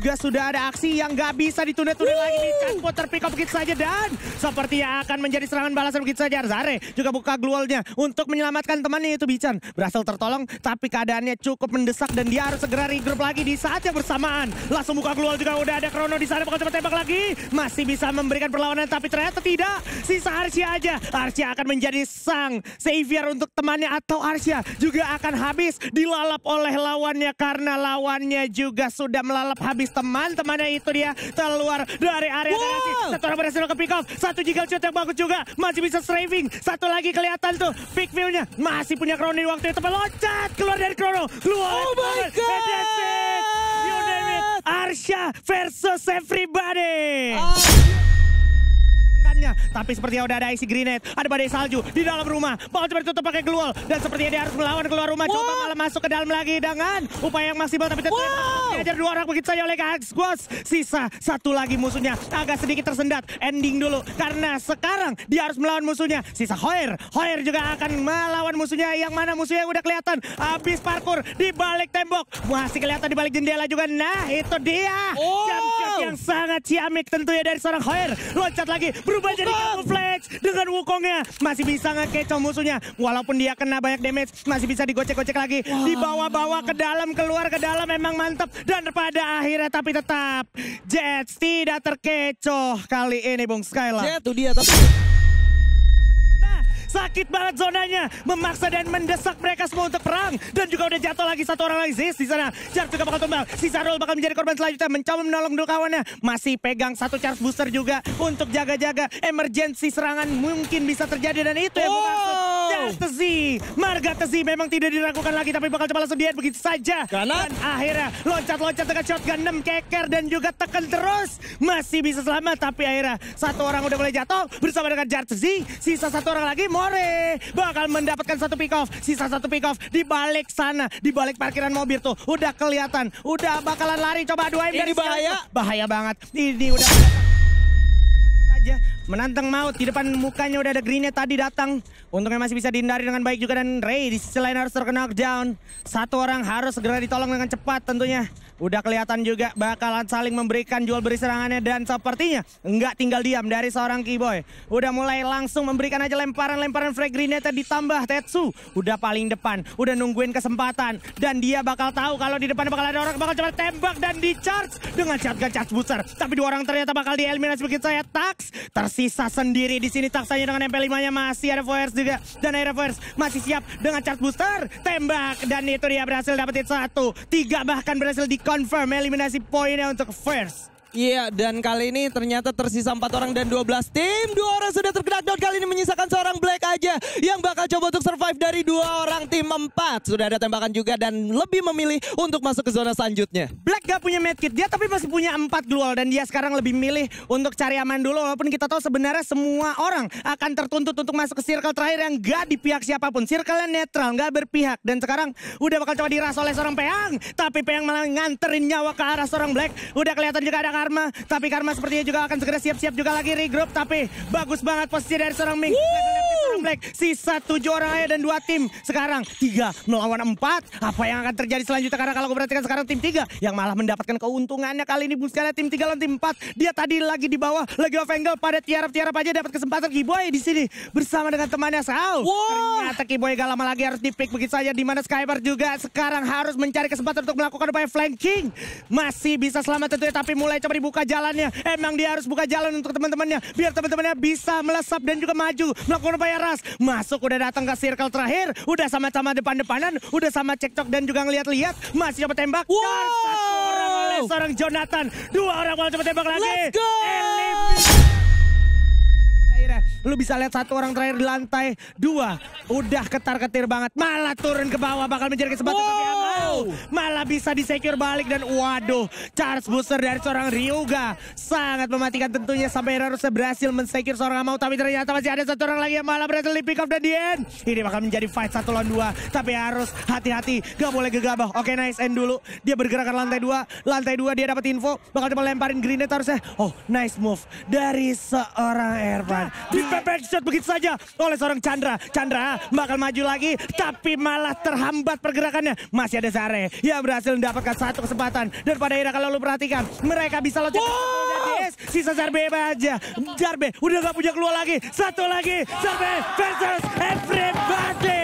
juga sudah ada aksi yang gak bisa ditunda-tunda lagi nih. Cangpo terpick up begitu saja dan seperti yang akan menjadi serangan balasan begitu saja. Arzare juga buka glualnya untuk menyelamatkan temannya itu Bican. Berhasil tertolong tapi keadaannya cukup mendesak dan dia harus segera regroup lagi di saat yang bersamaan. Langsung buka glual juga udah ada Krono di sana bakal cepat tembak lagi. Masih bisa memberikan perlawanan tapi ternyata tidak. Sisa Arsia aja. Arsia akan menjadi sang savior untuk temannya atau Arsia juga akan habis dilalap oleh lawannya karena lawannya juga sudah melalap habis teman-temannya itu dia keluar dari area wow. Satu orang berhasil ke pick off. Satu jiggle shot yang bagus juga. Masih bisa striving. Satu lagi kelihatan tuh pick view-nya. Masih punya kroni waktu itu meloncat keluar dari krono Keluar. Oh my god. Arsha versus everybody. Oh depannya. Tapi yang udah ada isi grenade, ada badai salju di dalam rumah. Paul coba ditutup pakai gluol. Dan sepertinya dia harus melawan keluar rumah. Wow. Coba malah masuk ke dalam lagi dengan upaya yang maksimal. Tapi tetap wow. diajar dua orang begitu saja oleh Kak Squash. Sisa satu lagi musuhnya agak sedikit tersendat. Ending dulu karena sekarang dia harus melawan musuhnya. Sisa Hoyer. Hoyer juga akan melawan musuhnya yang mana musuhnya udah kelihatan. Habis parkur di balik tembok. Masih kelihatan di balik jendela juga. Nah itu dia. Oh yang sangat ciamik tentunya dari seorang Hoer Loncat lagi, berubah Wukong. jadi camouflage dengan wukongnya. Masih bisa ngekecoh musuhnya. Walaupun dia kena banyak damage, masih bisa digocek-gocek lagi. Dibawa-bawa ke dalam, keluar ke dalam memang mantep Dan pada akhirnya tapi tetap Jets tidak terkecoh kali ini Bung Skylar. Jets itu dia tapi... Sakit banget zonanya. Memaksa dan mendesak mereka semua untuk perang. Dan juga udah jatuh lagi satu orang lagi. sih di sana. Charles juga bakal tumbang. Si Sarul bakal menjadi korban selanjutnya. Mencoba menolong dulu kawannya. Masih pegang satu charge booster juga. Untuk jaga-jaga. Emergency serangan mungkin bisa terjadi. Dan itu yang oh. gue maksud. Ada Z. Marga Tezi memang tidak diragukan lagi tapi bakal coba langsung diet begitu saja. Karena dan akhirnya loncat-loncat dengan shotgun 6 keker dan juga tekan terus. Masih bisa selamat tapi akhirnya satu orang udah mulai jatuh bersama dengan Just Z. Sisa satu orang lagi More bakal mendapatkan satu pick off. Sisa satu pick off di balik sana, di balik parkiran mobil tuh. Udah kelihatan, udah bakalan lari coba dua Ini dari bahaya. Siang. Bahaya banget. Ini udah menantang maut di depan mukanya udah ada greennya tadi datang Untungnya masih bisa dihindari dengan baik juga dan Ray selain harus terkena knockdown. Satu orang harus segera ditolong dengan cepat tentunya. Udah kelihatan juga bakalan saling memberikan jual beri serangannya dan sepertinya nggak tinggal diam dari seorang Kiboy. Udah mulai langsung memberikan aja lemparan-lemparan frag grenade ditambah Tetsu. Udah paling depan, udah nungguin kesempatan dan dia bakal tahu kalau di depan bakal ada orang bakal coba tembak dan di charge dengan shotgun charge booster. Tapi dua orang ternyata bakal dieliminasi begitu saya Tax tersisa sendiri di sini Tax dengan MP5-nya masih ada Fires juga dan air Fires masih siap dengan charge booster tembak dan itu dia berhasil dapetin satu tiga bahkan berhasil di confirm eliminasi poinnya untuk first. Iya, dan kali ini ternyata tersisa empat orang dan 12 tim. Dua orang sudah terkena knockdown. Kali ini menyisakan seorang Black aja yang bakal coba untuk survive dari dua orang tim empat. Sudah ada tembakan juga dan lebih memilih untuk masuk ke zona selanjutnya. Black gak punya medkit dia tapi masih punya empat glual dan dia sekarang lebih milih untuk cari aman dulu walaupun kita tahu sebenarnya semua orang akan tertuntut untuk masuk ke circle terakhir yang gak di pihak siapapun. Circle yang netral, gak berpihak dan sekarang udah bakal coba diras oleh seorang Peang. Tapi Peang malah nganterin nyawa ke arah seorang Black. Udah kelihatan juga ada Karma. Tapi Karma sepertinya juga akan segera siap-siap juga lagi regroup. Tapi bagus banget posisi dari seorang Ming. Wooo! Black. Sisa tujuh orang ayah dan dua tim. Sekarang tiga melawan empat. Apa yang akan terjadi selanjutnya? Karena kalau perhatikan sekarang tim tiga yang malah mendapatkan keuntungannya kali ini. Bukan tim tiga lawan tim empat. Dia tadi lagi di bawah, lagi off angle pada tiarap-tiarap aja dapat kesempatan Kiboy di sini bersama dengan temannya Saul. Wow. Ternyata Kiboy gak lama lagi harus di begitu saja. Di mana juga sekarang harus mencari kesempatan untuk melakukan upaya flanking. Masih bisa selamat tentunya tapi mulai coba dibuka jalannya. Emang dia harus buka jalan untuk teman-temannya biar teman-temannya bisa melesap dan juga maju melakukan upaya Masuk udah datang ke circle terakhir, udah sama-sama depan-depanan, udah sama cekcok dan juga ngeliat-liat. Masih coba tembak. Wow. Dan satu orang oleh seorang Jonathan. Dua orang mau coba tembak lagi. Let's go. Akhirnya lu bisa lihat satu orang terakhir di lantai dua. Udah ketar-ketir banget. Malah turun ke bawah bakal menjadi kesempatan wow. tapi Wow! Malah bisa disecure balik dan waduh, charge booster dari seorang Ryuga. Sangat mematikan tentunya sampai harusnya berhasil mensecure seorang mau tapi ternyata masih ada satu orang lagi yang malah berhasil di pick up dan di end. Ini bakal menjadi fight satu lawan dua, tapi harus hati-hati, gak boleh gegabah. Oke, nice end dulu. Dia bergerak ke lantai dua, lantai dua dia dapat info, bakal cuma lemparin grenade harusnya. Oh, nice move dari seorang Ervan. Dipepet shot begitu saja oleh seorang Chandra. Chandra bakal maju lagi, tapi malah terhambat pergerakannya. Masih ada Cesare yang berhasil mendapatkan satu kesempatan. Dan pada akhirnya kalau lu perhatikan, mereka bisa loncat. Wow! si si bebas aja. Jarbe, udah gak punya keluar lagi. Satu lagi. Zarbe versus everybody.